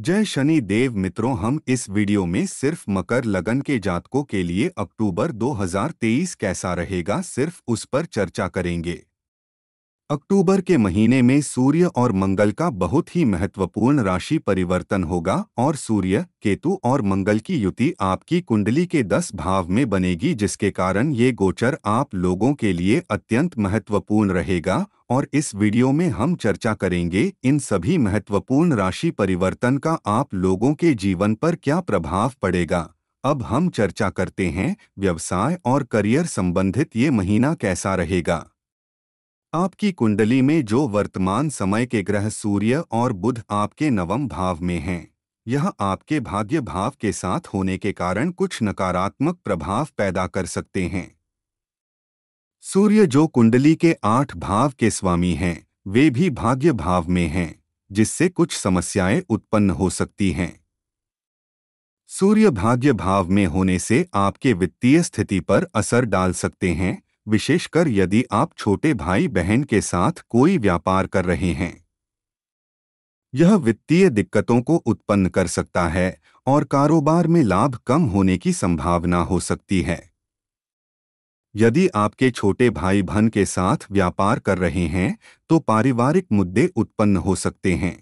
जय शनि देव मित्रों हम इस वीडियो में सिर्फ मकर लगन के जातकों के लिए अक्टूबर 2023 कैसा रहेगा सिर्फ उस पर चर्चा करेंगे अक्टूबर के महीने में सूर्य और मंगल का बहुत ही महत्वपूर्ण राशि परिवर्तन होगा और सूर्य केतु और मंगल की युति आपकी कुंडली के दस भाव में बनेगी जिसके कारण ये गोचर आप लोगों के लिए अत्यंत महत्वपूर्ण रहेगा और इस वीडियो में हम चर्चा करेंगे इन सभी महत्वपूर्ण राशि परिवर्तन का आप लोगों के जीवन पर क्या प्रभाव पड़ेगा अब हम चर्चा करते हैं व्यवसाय और करियर संबंधित ये महीना कैसा रहेगा आपकी कुंडली में जो वर्तमान समय के ग्रह सूर्य और बुध आपके नवम भाव में हैं यह आपके भाग्य भाव के साथ होने के कारण कुछ नकारात्मक प्रभाव पैदा कर सकते हैं सूर्य जो कुंडली के आठ भाव के स्वामी हैं वे भी भाग्य भाव में हैं जिससे कुछ समस्याएं उत्पन्न हो सकती हैं सूर्य भाग्य भाव में होने से आपके वित्तीय स्थिति पर असर डाल सकते हैं विशेषकर यदि आप छोटे भाई बहन के साथ कोई व्यापार कर रहे हैं यह वित्तीय दिक्कतों को उत्पन्न कर सकता है और कारोबार में लाभ कम होने की संभावना हो सकती है यदि आपके छोटे भाई बहन के साथ व्यापार कर रहे हैं तो पारिवारिक मुद्दे उत्पन्न हो सकते हैं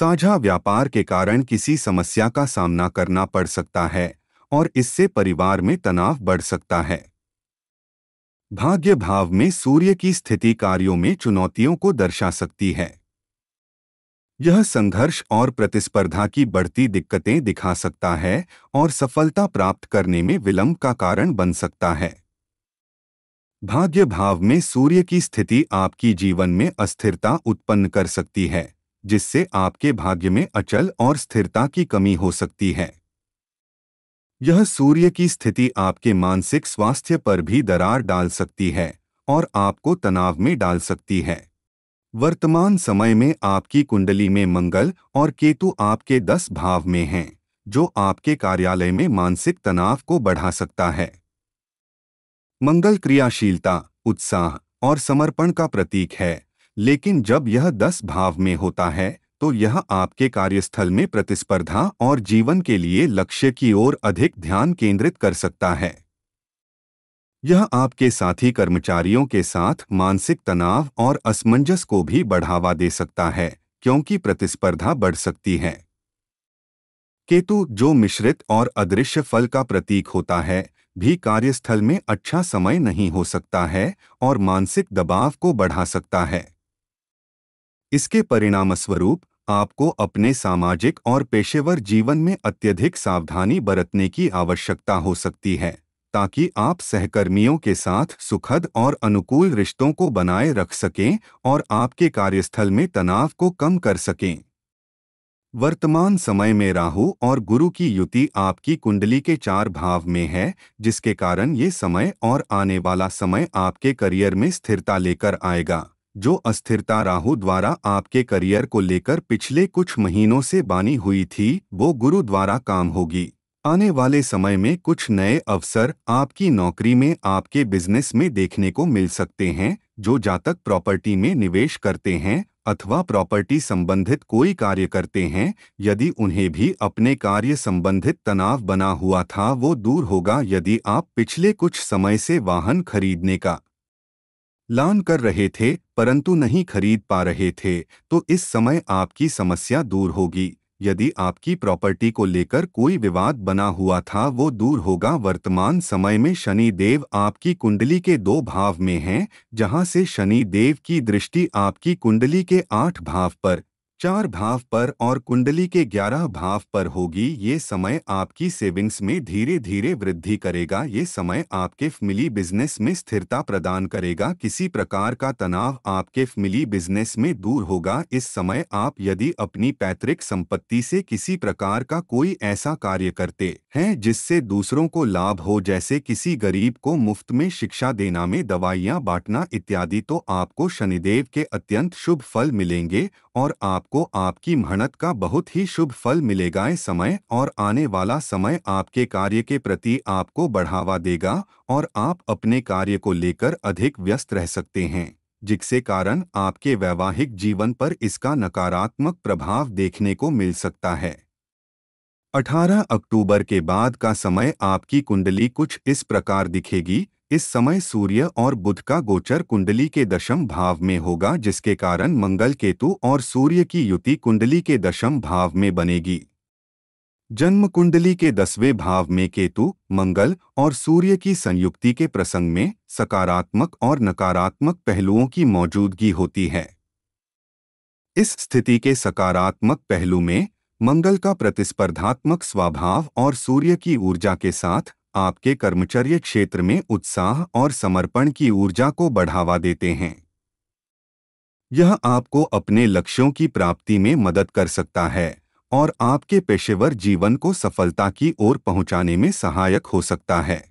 साझा व्यापार के कारण किसी समस्या का सामना करना पड़ सकता है और इससे परिवार में तनाव बढ़ सकता है भाग्य भाव में सूर्य की स्थिति कार्यों में चुनौतियों को दर्शा सकती है यह संघर्ष और प्रतिस्पर्धा की बढ़ती दिक्कतें दिखा सकता है और सफलता प्राप्त करने में विलंब का कारण बन सकता है भाग्य भाव में सूर्य की स्थिति आपकी जीवन में अस्थिरता उत्पन्न कर सकती है जिससे आपके भाग्य में अचल और स्थिरता की कमी हो सकती है यह सूर्य की स्थिति आपके मानसिक स्वास्थ्य पर भी दरार डाल सकती है और आपको तनाव में डाल सकती है वर्तमान समय में आपकी कुंडली में मंगल और केतु आपके दस भाव में हैं जो आपके कार्यालय में मानसिक तनाव को बढ़ा सकता है मंगल क्रियाशीलता उत्साह और समर्पण का प्रतीक है लेकिन जब यह दस भाव में होता है तो यह आपके कार्यस्थल में प्रतिस्पर्धा और जीवन के लिए लक्ष्य की ओर अधिक ध्यान केंद्रित कर सकता है यह आपके साथी कर्मचारियों के साथ मानसिक तनाव और असमंजस को भी बढ़ावा दे सकता है क्योंकि प्रतिस्पर्धा बढ़ सकती है केतु जो मिश्रित और अदृश्य फल का प्रतीक होता है भी कार्यस्थल में अच्छा समय नहीं हो सकता है और मानसिक दबाव को बढ़ा सकता है इसके परिणामस्वरूप आपको अपने सामाजिक और पेशेवर जीवन में अत्यधिक सावधानी बरतने की आवश्यकता हो सकती है ताकि आप सहकर्मियों के साथ सुखद और अनुकूल रिश्तों को बनाए रख सकें और आपके कार्यस्थल में तनाव को कम कर सकें वर्तमान समय में राहु और गुरु की युति आपकी कुंडली के चार भाव में है जिसके कारण ये समय और आने वाला समय आपके करियर में स्थिरता लेकर आएगा जो अस्थिरता राहु द्वारा आपके करियर को लेकर पिछले कुछ महीनों से बानी हुई थी वो गुरु द्वारा काम होगी आने वाले समय में कुछ नए अवसर आपकी नौकरी में आपके बिजनेस में देखने को मिल सकते हैं जो जातक प्रॉपर्टी में निवेश करते हैं अथवा प्रॉपर्टी संबंधित कोई कार्य करते हैं यदि उन्हें भी अपने कार्य संबंधित तनाव बना हुआ था वो दूर होगा यदि आप पिछले कुछ समय से वाहन खरीदने का लान कर रहे थे परंतु नहीं खरीद पा रहे थे तो इस समय आपकी समस्या दूर होगी यदि आपकी प्रॉपर्टी को लेकर कोई विवाद बना हुआ था वो दूर होगा वर्तमान समय में शनि देव आपकी कुंडली के दो भाव में हैं जहां से शनि देव की दृष्टि आपकी कुंडली के आठ भाव पर चार भाव पर और कुंडली के ग्यारह भाव पर होगी ये समय आपकी सेविंग्स में धीरे धीरे वृद्धि करेगा ये समय आपके फिली बिजनेस में स्थिरता प्रदान करेगा किसी प्रकार का तनाव आपके फिली बिजनेस में दूर होगा इस समय आप यदि अपनी पैतृक संपत्ति से किसी प्रकार का कोई ऐसा कार्य करते हैं जिससे दूसरों को लाभ हो जैसे किसी गरीब को मुफ्त में शिक्षा देना में दवाइयाँ बांटना इत्यादि तो आपको शनिदेव के अत्यंत शुभ फल मिलेंगे और आपको आपकी मेहनत का बहुत ही शुभ फल मिलेगा समय और आने वाला समय आपके कार्य के प्रति आपको बढ़ावा देगा और आप अपने कार्य को लेकर अधिक व्यस्त रह सकते हैं जिसके कारण आपके वैवाहिक जीवन पर इसका नकारात्मक प्रभाव देखने को मिल सकता है 18 अक्टूबर के बाद का समय आपकी कुंडली कुछ इस प्रकार दिखेगी इस समय सूर्य और बुध का गोचर कुंडली के दशम भाव में होगा जिसके कारण मंगल केतु और सूर्य की युति कुंडली के दशम भाव में बनेगी जन्म कुंडली के दसवें भाव में केतु मंगल और सूर्य की संयुक्ति के प्रसंग में सकारात्मक और नकारात्मक पहलुओं की मौजूदगी होती है इस स्थिति के सकारात्मक पहलू में मंगल का प्रतिस्पर्धात्मक स्वभाव और सूर्य की ऊर्जा के साथ आपके कर्मचर्य क्षेत्र में उत्साह और समर्पण की ऊर्जा को बढ़ावा देते हैं यह आपको अपने लक्ष्यों की प्राप्ति में मदद कर सकता है और आपके पेशेवर जीवन को सफलता की ओर पहुंचाने में सहायक हो सकता है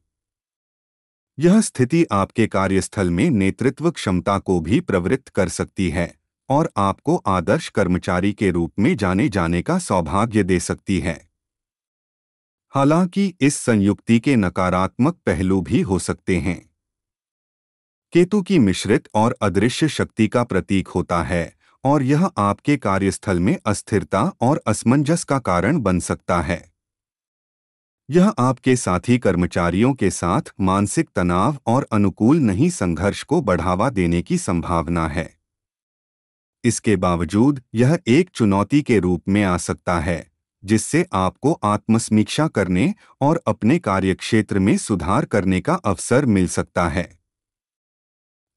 यह स्थिति आपके कार्यस्थल में नेतृत्व क्षमता को भी प्रवृत्त कर सकती है और आपको आदर्श कर्मचारी के रूप में जाने जाने का सौभाग्य दे सकती है हालांकि इस संयुक्ति के नकारात्मक पहलू भी हो सकते हैं केतु की मिश्रित और अदृश्य शक्ति का प्रतीक होता है और यह आपके कार्यस्थल में अस्थिरता और असमंजस का कारण बन सकता है यह आपके साथी कर्मचारियों के साथ मानसिक तनाव और अनुकूल नहीं संघर्ष को बढ़ावा देने की संभावना है इसके बावजूद यह एक चुनौती के रूप में आ सकता है जिससे आपको आत्मसमीक्षा करने और अपने कार्यक्षेत्र में सुधार करने का अवसर मिल सकता है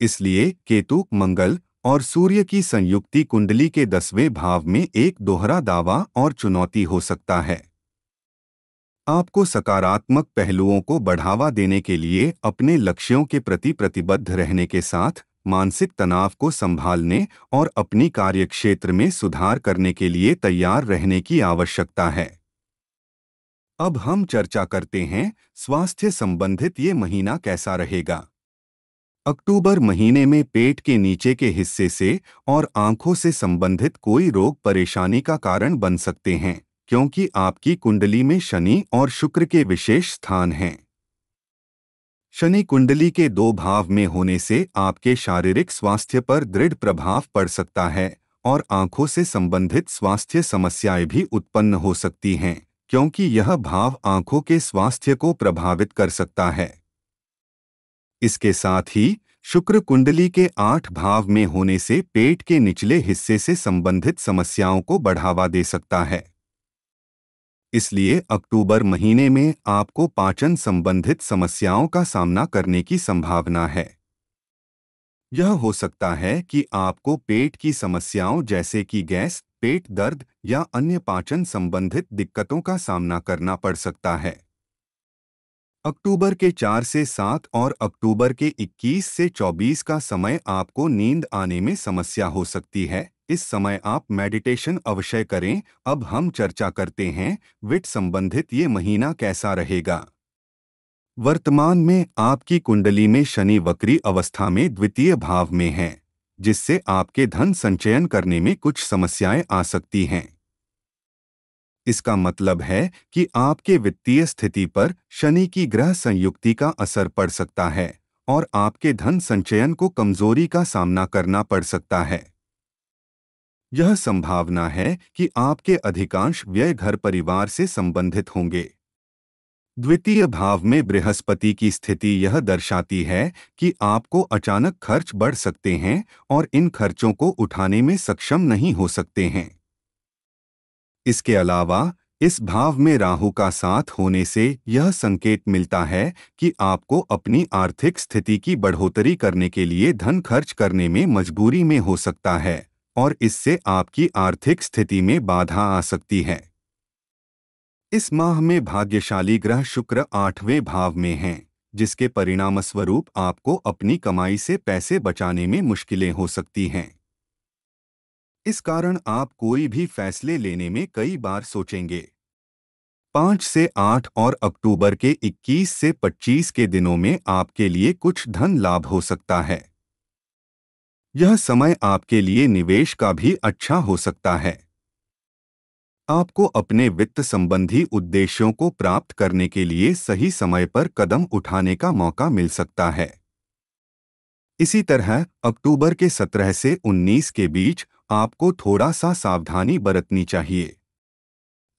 इसलिए केतु मंगल और सूर्य की संयुक्ति कुंडली के दसवें भाव में एक दोहरा दावा और चुनौती हो सकता है आपको सकारात्मक पहलुओं को बढ़ावा देने के लिए अपने लक्ष्यों के प्रति प्रतिबद्ध रहने के साथ मानसिक तनाव को संभालने और अपनी कार्यक्षेत्र में सुधार करने के लिए तैयार रहने की आवश्यकता है अब हम चर्चा करते हैं स्वास्थ्य संबंधित ये महीना कैसा रहेगा अक्टूबर महीने में पेट के नीचे के हिस्से से और आंखों से संबंधित कोई रोग परेशानी का कारण बन सकते हैं क्योंकि आपकी कुंडली में शनि और शुक्र के विशेष स्थान हैं शनि कुंडली के दो भाव में होने से आपके शारीरिक स्वास्थ्य पर दृढ़ प्रभाव पड़ सकता है और आंखों से संबंधित स्वास्थ्य समस्याएं भी उत्पन्न हो सकती हैं क्योंकि यह भाव आंखों के स्वास्थ्य को प्रभावित कर सकता है इसके साथ ही शुक्र कुंडली के आठ भाव में होने से पेट के निचले हिस्से से संबंधित समस्याओं को बढ़ावा दे सकता है इसलिए अक्टूबर महीने में आपको पाचन संबंधित समस्याओं का सामना करने की संभावना है यह हो सकता है कि आपको पेट की समस्याओं जैसे कि गैस पेट दर्द या अन्य पाचन संबंधित दिक्कतों का सामना करना पड़ सकता है अक्टूबर के 4 से 7 और अक्टूबर के 21 से 24 का समय आपको नींद आने में समस्या हो सकती है इस समय आप मेडिटेशन अवश्य करें अब हम चर्चा करते हैं विट संबंधित ये महीना कैसा रहेगा वर्तमान में आपकी कुंडली में शनि वक्री अवस्था में द्वितीय भाव में है जिससे आपके धन संचयन करने में कुछ समस्याएं आ सकती हैं इसका मतलब है कि आपके वित्तीय स्थिति पर शनि की ग्रह संयुक्ति का असर पड़ सकता है और आपके धन संचयन को कमजोरी का सामना करना पड़ सकता है यह संभावना है कि आपके अधिकांश व्यय घर परिवार से संबंधित होंगे द्वितीय भाव में बृहस्पति की स्थिति यह दर्शाती है कि आपको अचानक खर्च बढ़ सकते हैं और इन खर्चों को उठाने में सक्षम नहीं हो सकते हैं इसके अलावा इस भाव में राहु का साथ होने से यह संकेत मिलता है कि आपको अपनी आर्थिक स्थिति की बढ़ोतरी करने के लिए धन खर्च करने में मजबूरी में हो सकता है और इससे आपकी आर्थिक स्थिति में बाधा आ सकती है इस माह में भाग्यशाली ग्रह शुक्र आठवें भाव में हैं जिसके परिणामस्वरूप आपको अपनी कमाई से पैसे बचाने में मुश्किलें हो सकती हैं इस कारण आप कोई भी फैसले लेने में कई बार सोचेंगे पांच से आठ और अक्टूबर के 21 से 25 के दिनों में आपके लिए कुछ धन लाभ हो सकता है यह समय आपके लिए निवेश का भी अच्छा हो सकता है आपको अपने वित्त संबंधी उद्देश्यों को प्राप्त करने के लिए सही समय पर कदम उठाने का मौका मिल सकता है इसी तरह अक्टूबर के 17 से 19 के बीच आपको थोड़ा सा सावधानी बरतनी चाहिए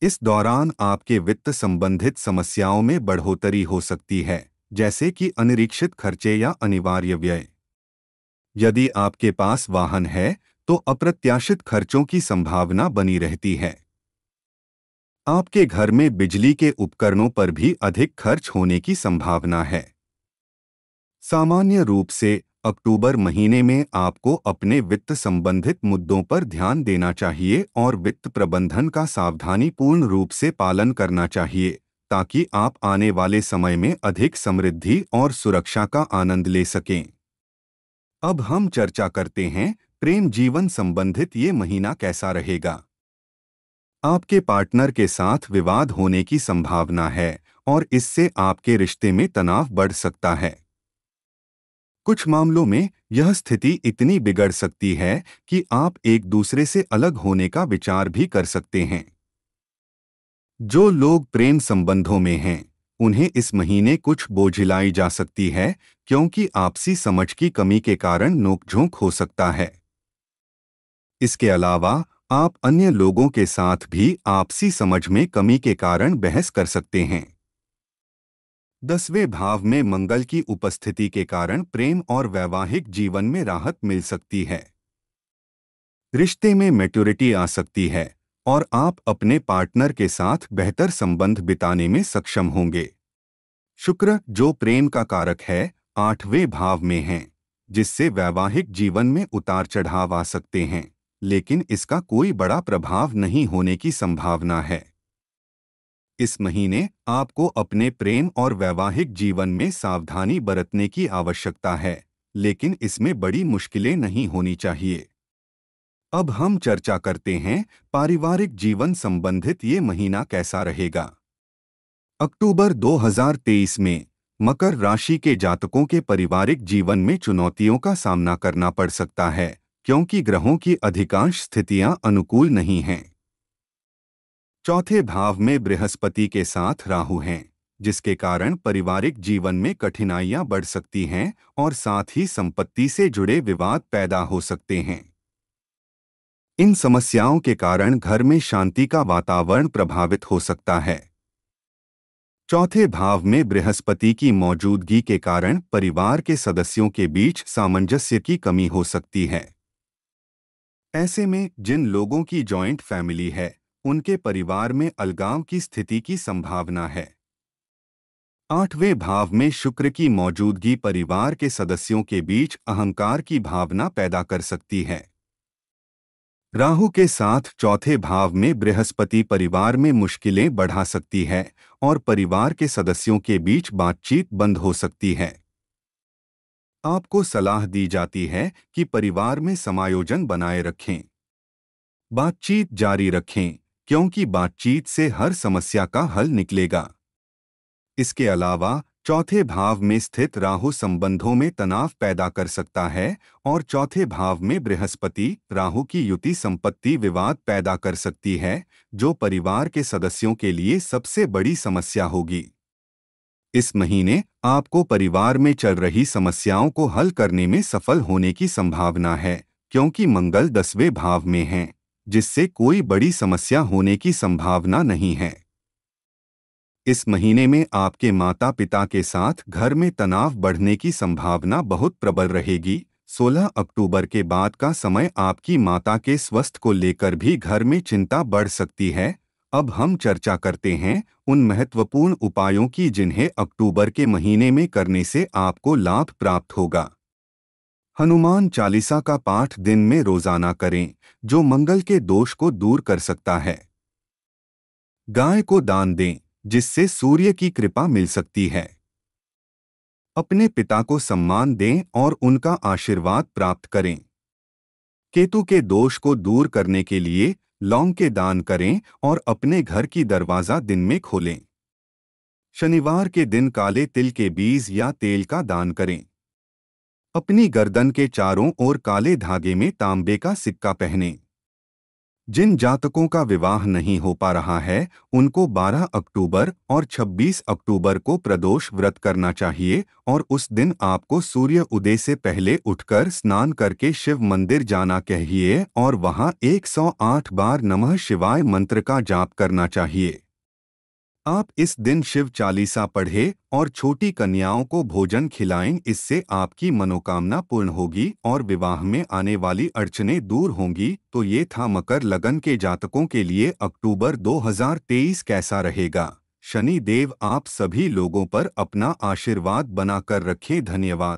इस दौरान आपके वित्त संबंधित समस्याओं में बढ़ोतरी हो सकती है जैसे कि अनिरीक्षित खर्चे या अनिवार्य व्यय यदि आपके पास वाहन है तो अप्रत्याशित खर्चों की संभावना बनी रहती है आपके घर में बिजली के उपकरणों पर भी अधिक खर्च होने की संभावना है सामान्य रूप से अक्टूबर महीने में आपको अपने वित्त संबंधित मुद्दों पर ध्यान देना चाहिए और वित्त प्रबंधन का सावधानीपूर्ण रूप से पालन करना चाहिए ताकि आप आने वाले समय में अधिक समृद्धि और सुरक्षा का आनंद ले सकें अब हम चर्चा करते हैं प्रेम जीवन संबंधित ये महीना कैसा रहेगा आपके पार्टनर के साथ विवाद होने की संभावना है और इससे आपके रिश्ते में तनाव बढ़ सकता है कुछ मामलों में यह स्थिति इतनी बिगड़ सकती है कि आप एक दूसरे से अलग होने का विचार भी कर सकते हैं जो लोग प्रेम संबंधों में हैं उन्हें इस महीने कुछ बोझिलाई जा सकती है क्योंकि आपसी समझ की कमी के कारण नोकझोंक हो सकता है इसके अलावा आप अन्य लोगों के साथ भी आपसी समझ में कमी के कारण बहस कर सकते हैं दसवें भाव में मंगल की उपस्थिति के कारण प्रेम और वैवाहिक जीवन में राहत मिल सकती है रिश्ते में मेट्योरिटी आ सकती है और आप अपने पार्टनर के साथ बेहतर संबंध बिताने में सक्षम होंगे शुक्र जो प्रेम का कारक है आठवें भाव में हैं जिससे वैवाहिक जीवन में उतार चढ़ाव आ सकते हैं लेकिन इसका कोई बड़ा प्रभाव नहीं होने की संभावना है इस महीने आपको अपने प्रेम और वैवाहिक जीवन में सावधानी बरतने की आवश्यकता है लेकिन इसमें बड़ी मुश्किलें नहीं होनी चाहिए अब हम चर्चा करते हैं पारिवारिक जीवन संबंधित ये महीना कैसा रहेगा अक्टूबर 2023 में मकर राशि के जातकों के पारिवारिक जीवन में चुनौतियों का सामना करना पड़ सकता है क्योंकि ग्रहों की अधिकांश स्थितियां अनुकूल नहीं हैं चौथे भाव में बृहस्पति के साथ राहु हैं जिसके कारण पारिवारिक जीवन में कठिनाइयां बढ़ सकती हैं और साथ ही संपत्ति से जुड़े विवाद पैदा हो सकते हैं इन समस्याओं के कारण घर में शांति का वातावरण प्रभावित हो सकता है चौथे भाव में बृहस्पति की मौजूदगी के कारण परिवार के सदस्यों के बीच सामंजस्य की कमी हो सकती है ऐसे में जिन लोगों की जॉइंट फैमिली है उनके परिवार में अलगाव की स्थिति की संभावना है आठवें भाव में शुक्र की मौजूदगी परिवार के सदस्यों के बीच अहंकार की भावना पैदा कर सकती है राहु के साथ चौथे भाव में बृहस्पति परिवार में मुश्किलें बढ़ा सकती है और परिवार के सदस्यों के बीच बातचीत बंद हो सकती है आपको सलाह दी जाती है कि परिवार में समायोजन बनाए रखें बातचीत जारी रखें क्योंकि बातचीत से हर समस्या का हल निकलेगा इसके अलावा चौथे भाव में स्थित राहु संबंधों में तनाव पैदा कर सकता है और चौथे भाव में बृहस्पति राहु की युति संपत्ति विवाद पैदा कर सकती है जो परिवार के सदस्यों के लिए सबसे बड़ी समस्या होगी इस महीने आपको परिवार में चल रही समस्याओं को हल करने में सफल होने की संभावना है क्योंकि मंगल दसवें भाव में है जिससे कोई बड़ी समस्या होने की संभावना नहीं है इस महीने में आपके माता पिता के साथ घर में तनाव बढ़ने की संभावना बहुत प्रबल रहेगी 16 अक्टूबर के बाद का समय आपकी माता के स्वस्थ को लेकर भी घर में चिंता बढ़ सकती है अब हम चर्चा करते हैं उन महत्वपूर्ण उपायों की जिन्हें अक्टूबर के महीने में करने से आपको लाभ प्राप्त होगा हनुमान चालीसा का पाठ दिन में रोजाना करें जो मंगल के दोष को दूर कर सकता है गाय को दान दें जिससे सूर्य की कृपा मिल सकती है अपने पिता को सम्मान दें और उनका आशीर्वाद प्राप्त करें केतु के दोष को दूर करने के लिए लौंग के दान करें और अपने घर की दरवाजा दिन में खोलें शनिवार के दिन काले तिल के बीज या तेल का दान करें अपनी गर्दन के चारों ओर काले धागे में तांबे का सिक्का पहनें जिन जातकों का विवाह नहीं हो पा रहा है उनको 12 अक्टूबर और 26 अक्टूबर को प्रदोष व्रत करना चाहिए और उस दिन आपको सूर्य उदय से पहले उठकर स्नान करके शिव मंदिर जाना चाहिए और वहां 108 बार नमः शिवाय मंत्र का जाप करना चाहिए आप इस दिन शिव चालीसा पढ़े और छोटी कन्याओं को भोजन खिलाएं इससे आपकी मनोकामना पूर्ण होगी और विवाह में आने वाली अड़चने दूर होंगी तो ये था मकर लगन के जातकों के लिए अक्टूबर 2023 कैसा रहेगा शनि देव आप सभी लोगों पर अपना आशीर्वाद बनाकर रखें धन्यवाद